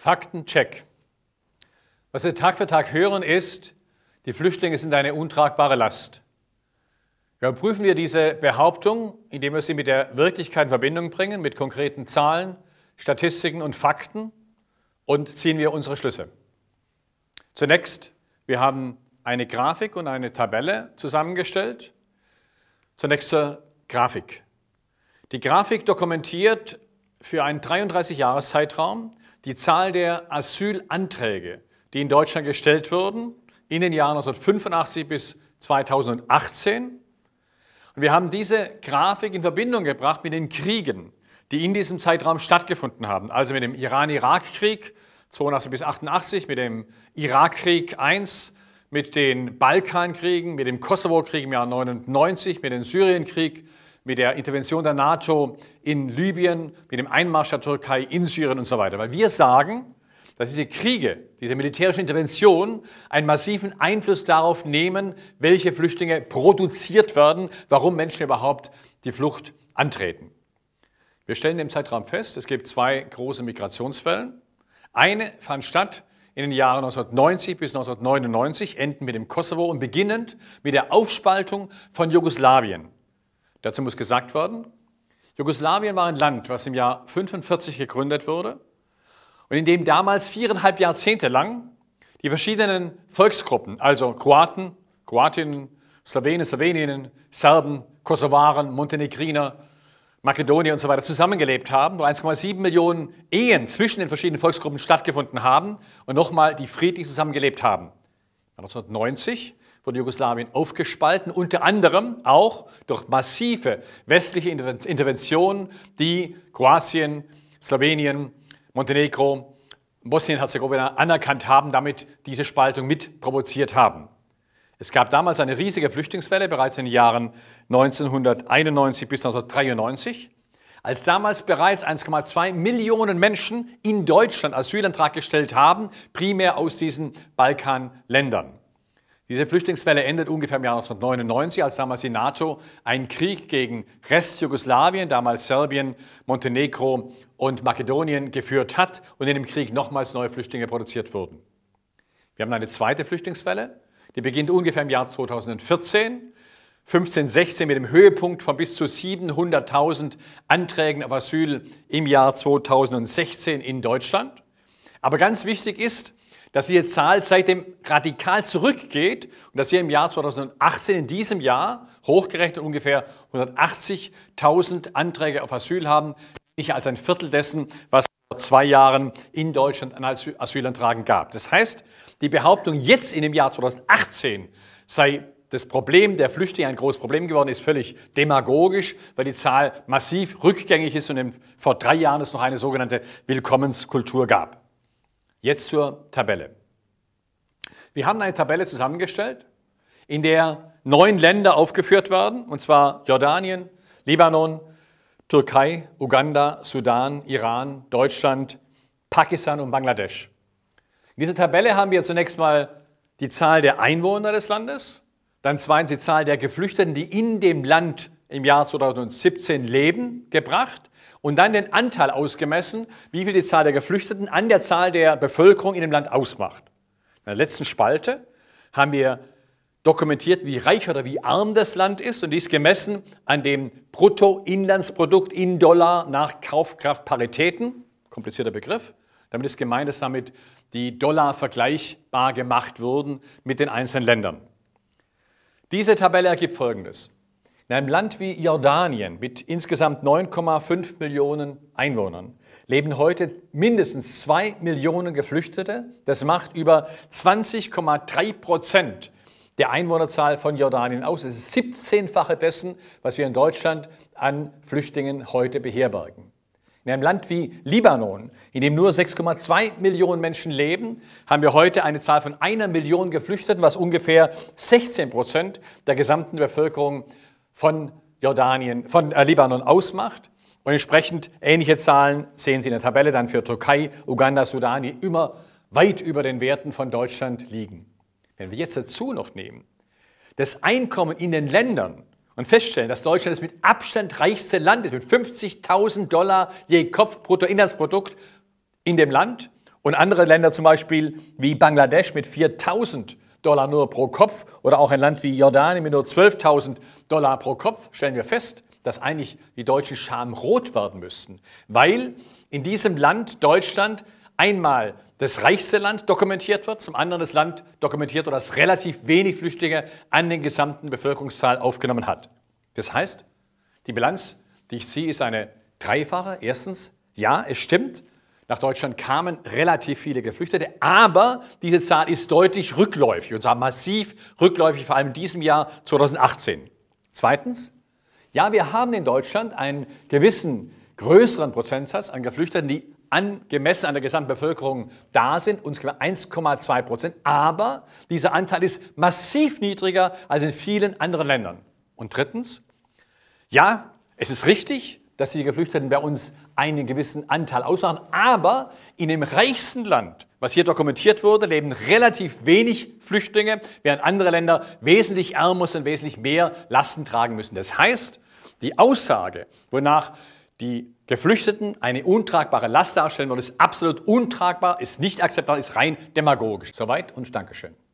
Faktencheck. Was wir Tag für Tag hören ist, die Flüchtlinge sind eine untragbare Last. Überprüfen wir diese Behauptung, indem wir sie mit der Wirklichkeit in Verbindung bringen, mit konkreten Zahlen, Statistiken und Fakten und ziehen wir unsere Schlüsse. Zunächst, wir haben eine Grafik und eine Tabelle zusammengestellt. Zunächst zur Grafik. Die Grafik dokumentiert für einen 33-Jahres-Zeitraum die Zahl der Asylanträge, die in Deutschland gestellt wurden, in den Jahren 1985 bis 2018. Und wir haben diese Grafik in Verbindung gebracht mit den Kriegen, die in diesem Zeitraum stattgefunden haben. Also mit dem Iran-Irak-Krieg 82 bis 88, mit dem Irakkrieg 1, mit den Balkankriegen, mit dem Kosovo-Krieg im Jahr 99, mit dem Syrien-Krieg mit der Intervention der NATO in Libyen, mit dem Einmarsch der Türkei in Syrien und so weiter. Weil wir sagen, dass diese Kriege, diese militärische Intervention einen massiven Einfluss darauf nehmen, welche Flüchtlinge produziert werden, warum Menschen überhaupt die Flucht antreten. Wir stellen im Zeitraum fest, es gibt zwei große Migrationswellen. Eine fand statt in den Jahren 1990 bis 1999, enden mit dem Kosovo und beginnend mit der Aufspaltung von Jugoslawien. Dazu muss gesagt werden, Jugoslawien war ein Land, was im Jahr 1945 gegründet wurde und in dem damals viereinhalb Jahrzehnte lang die verschiedenen Volksgruppen, also Kroaten, Kroatinnen, Slowenen, Sloweninnen, Serben, Kosovaren, Montenegriner, Makedonier und so weiter zusammengelebt haben, wo 1,7 Millionen Ehen zwischen den verschiedenen Volksgruppen stattgefunden haben und nochmal die friedlich zusammengelebt haben. 1990 wurde Jugoslawien aufgespalten, unter anderem auch durch massive westliche Interventionen, die Kroatien, Slowenien, Montenegro, Bosnien-Herzegowina anerkannt haben, damit diese Spaltung mit provoziert haben. Es gab damals eine riesige Flüchtlingswelle, bereits in den Jahren 1991 bis 1993, als damals bereits 1,2 Millionen Menschen in Deutschland Asylantrag gestellt haben, primär aus diesen Balkanländern. Diese Flüchtlingswelle endet ungefähr im Jahr 1999, als damals die NATO einen Krieg gegen Restjugoslawien, damals Serbien, Montenegro und Makedonien geführt hat und in dem Krieg nochmals neue Flüchtlinge produziert wurden. Wir haben eine zweite Flüchtlingswelle, die beginnt ungefähr im Jahr 2014, 15, 16 mit dem Höhepunkt von bis zu 700.000 Anträgen auf Asyl im Jahr 2016 in Deutschland. Aber ganz wichtig ist, dass diese Zahl seitdem radikal zurückgeht und dass wir im Jahr 2018, in diesem Jahr, hochgerechnet ungefähr 180.000 Anträge auf Asyl haben, nicht als ein Viertel dessen, was vor zwei Jahren in Deutschland an Asylantragen gab. Das heißt, die Behauptung, jetzt in dem Jahr 2018 sei das Problem der Flüchtlinge ein großes Problem geworden, ist völlig demagogisch, weil die Zahl massiv rückgängig ist und vor drei Jahren es noch eine sogenannte Willkommenskultur gab. Jetzt zur Tabelle. Wir haben eine Tabelle zusammengestellt, in der neun Länder aufgeführt werden, und zwar Jordanien, Libanon, Türkei, Uganda, Sudan, Iran, Deutschland, Pakistan und Bangladesch. In dieser Tabelle haben wir zunächst mal die Zahl der Einwohner des Landes, dann zweitens die Zahl der Geflüchteten, die in dem Land im Jahr 2017 leben, gebracht und dann den Anteil ausgemessen, wie viel die Zahl der Geflüchteten an der Zahl der Bevölkerung in dem Land ausmacht. In der letzten Spalte haben wir dokumentiert, wie reich oder wie arm das Land ist und dies gemessen an dem Bruttoinlandsprodukt in Dollar nach Kaufkraftparitäten, komplizierter Begriff. Damit ist gemeint, dass damit die Dollar vergleichbar gemacht wurden mit den einzelnen Ländern. Diese Tabelle ergibt Folgendes. In einem Land wie Jordanien mit insgesamt 9,5 Millionen Einwohnern leben heute mindestens 2 Millionen Geflüchtete. Das macht über 20,3 Prozent der Einwohnerzahl von Jordanien aus. Das ist 17-fache dessen, was wir in Deutschland an Flüchtlingen heute beherbergen. In einem Land wie Libanon, in dem nur 6,2 Millionen Menschen leben, haben wir heute eine Zahl von einer Million Geflüchteten, was ungefähr 16 Prozent der gesamten Bevölkerung von Jordanien, von äh, Libanon ausmacht. Und entsprechend ähnliche Zahlen sehen Sie in der Tabelle dann für Türkei, Uganda, Sudan, die immer weit über den Werten von Deutschland liegen. Wenn wir jetzt dazu noch nehmen, das Einkommen in den Ländern und feststellen, dass Deutschland das mit Abstand reichste Land ist, mit 50.000 Dollar je Kopf Bruttoinlandsprodukt in dem Land und andere Länder zum Beispiel wie Bangladesch mit 4.000 Dollar, Dollar nur pro Kopf oder auch ein Land wie Jordanien mit nur 12.000 Dollar pro Kopf, stellen wir fest, dass eigentlich die Deutschen schamrot werden müssten, weil in diesem Land Deutschland einmal das reichste Land dokumentiert wird, zum anderen das Land dokumentiert wird, das relativ wenig Flüchtlinge an den gesamten Bevölkerungszahl aufgenommen hat. Das heißt, die Bilanz, die ich sehe, ist eine dreifache. Erstens, ja, es stimmt, nach Deutschland kamen relativ viele Geflüchtete, aber diese Zahl ist deutlich rückläufig und zwar massiv rückläufig, vor allem in diesem Jahr 2018. Zweitens, ja, wir haben in Deutschland einen gewissen größeren Prozentsatz an Geflüchteten, die angemessen an der gesamten Bevölkerung da sind, uns 1,2 Prozent. Aber dieser Anteil ist massiv niedriger als in vielen anderen Ländern. Und drittens, ja, es ist richtig, dass die Geflüchteten bei uns einen gewissen Anteil ausmachen. Aber in dem reichsten Land, was hier dokumentiert wurde, leben relativ wenig Flüchtlinge, während andere Länder wesentlich ärmer sind, wesentlich mehr Lasten tragen müssen. Das heißt, die Aussage, wonach die Geflüchteten eine untragbare Last darstellen wollen, ist absolut untragbar, ist nicht akzeptabel, ist rein demagogisch. Soweit und Dankeschön.